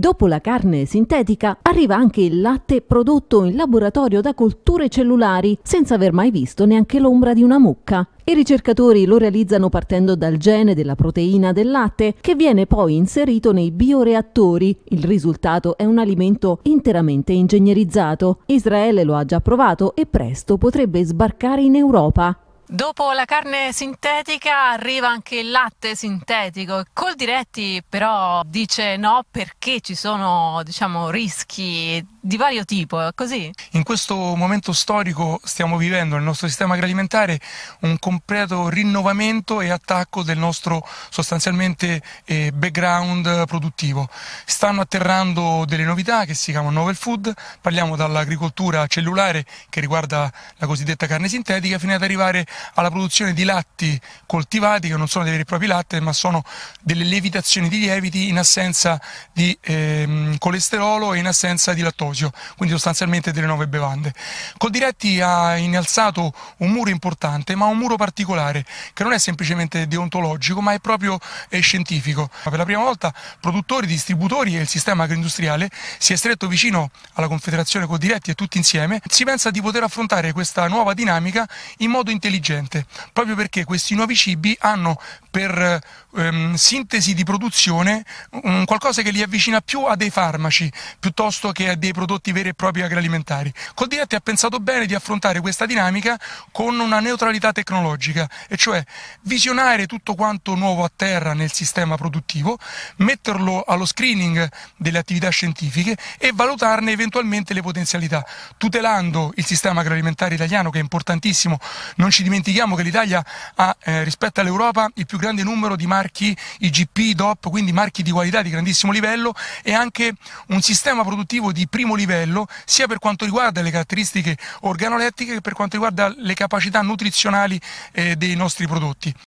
Dopo la carne sintetica arriva anche il latte prodotto in laboratorio da colture cellulari, senza aver mai visto neanche l'ombra di una mucca. I ricercatori lo realizzano partendo dal gene della proteina del latte che viene poi inserito nei bioreattori. Il risultato è un alimento interamente ingegnerizzato. Israele lo ha già provato e presto potrebbe sbarcare in Europa. Dopo la carne sintetica arriva anche il latte sintetico. Col diretti però dice no perché ci sono diciamo, rischi di vario tipo, è così? In questo momento storico stiamo vivendo nel nostro sistema agroalimentare un completo rinnovamento e attacco del nostro sostanzialmente eh, background produttivo. Stanno atterrando delle novità che si chiamano novel food, parliamo dall'agricoltura cellulare che riguarda la cosiddetta carne sintetica fino ad arrivare alla produzione di latti coltivati che non sono dei veri e propri latte ma sono delle lievitazioni di lieviti in assenza di ehm, colesterolo e in assenza di lattosio, quindi sostanzialmente delle nuove bevande. Coldiretti ha innalzato un muro importante ma un muro particolare che non è semplicemente deontologico ma è proprio eh, scientifico. Per la prima volta produttori, distributori e il sistema agroindustriale si è stretto vicino alla Confederazione Coldiretti e tutti insieme si pensa di poter affrontare questa nuova dinamica in modo intelligente intelligente, proprio perché questi nuovi cibi hanno per ehm, sintesi di produzione um, qualcosa che li avvicina più a dei farmaci piuttosto che a dei prodotti veri e propri agroalimentari. Coldiretti ha pensato bene di affrontare questa dinamica con una neutralità tecnologica, e cioè visionare tutto quanto nuovo a terra nel sistema produttivo, metterlo allo screening delle attività scientifiche e valutarne eventualmente le potenzialità, tutelando il sistema agroalimentare italiano che è importantissimo. Non ci dimentichiamo che l'Italia ha eh, rispetto all'Europa il più grande numero di marchi IGP, DOP, quindi marchi di qualità di grandissimo livello e anche un sistema produttivo di primo livello sia per quanto riguarda le caratteristiche organolettiche che per quanto riguarda le capacità nutrizionali eh, dei nostri prodotti.